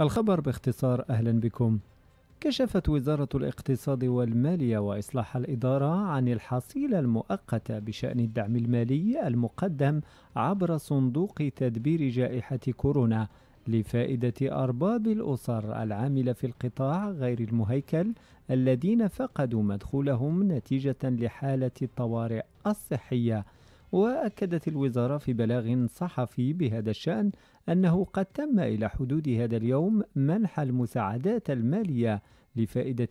الخبر باختصار أهلا بكم كشفت وزارة الاقتصاد والمالية وإصلاح الإدارة عن الحصيلة المؤقتة بشأن الدعم المالي المقدم عبر صندوق تدبير جائحة كورونا لفائدة أرباب الأسر العاملة في القطاع غير المهيكل الذين فقدوا مدخولهم نتيجة لحالة الطوارئ الصحية وأكدت الوزارة في بلاغ صحفي بهذا الشأن أنه قد تم إلى حدود هذا اليوم منح المساعدات المالية لفائدة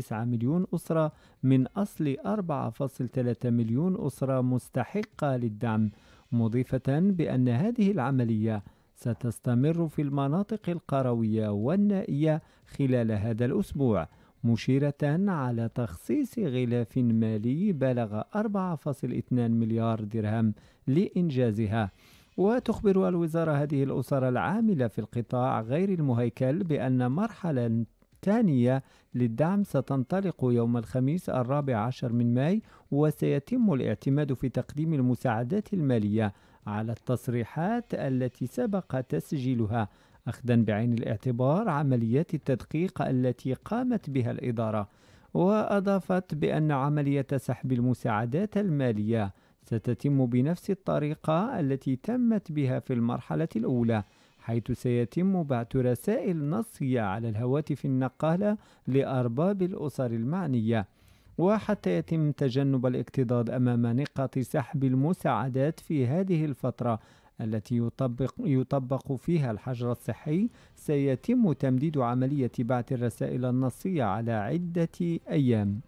3.9 مليون أسرة من أصل 4.3 مليون أسرة مستحقة للدعم مضيفة بأن هذه العملية ستستمر في المناطق القروية والنائية خلال هذا الأسبوع مشيرة على تخصيص غلاف مالي بلغ 4.2 مليار درهم لإنجازها وتخبر الوزارة هذه الأسر العاملة في القطاع غير المهيكل بأن مرحلة الثانية للدعم ستنطلق يوم الخميس الرابع عشر من ماي وسيتم الاعتماد في تقديم المساعدات المالية على التصريحات التي سبق تسجيلها أخذا بعين الاعتبار عمليات التدقيق التي قامت بها الإدارة وأضافت بأن عملية سحب المساعدات المالية ستتم بنفس الطريقة التي تمت بها في المرحلة الأولى حيث سيتم بعث رسائل نصية على الهواتف النقالة لأرباب الأسر المعنية وحتى يتم تجنب الاكتضاض أمام نقاط سحب المساعدات في هذه الفترة التي يطبق, يطبق فيها الحجر الصحي سيتم تمديد عملية بعث الرسائل النصية على عدة أيام.